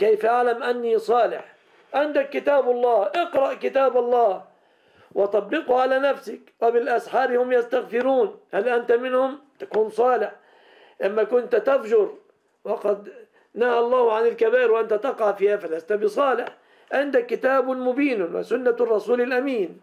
كيف أعلم أني صالح عندك كتاب الله اقرأ كتاب الله وطبقه على نفسك وبالأسحار هم يستغفرون هل أنت منهم تكون صالح إما كنت تفجر وقد نهى الله عن الكبائر وأنت تقع فيها فلست بصالح عندك كتاب مبين وسنة الرسول الأمين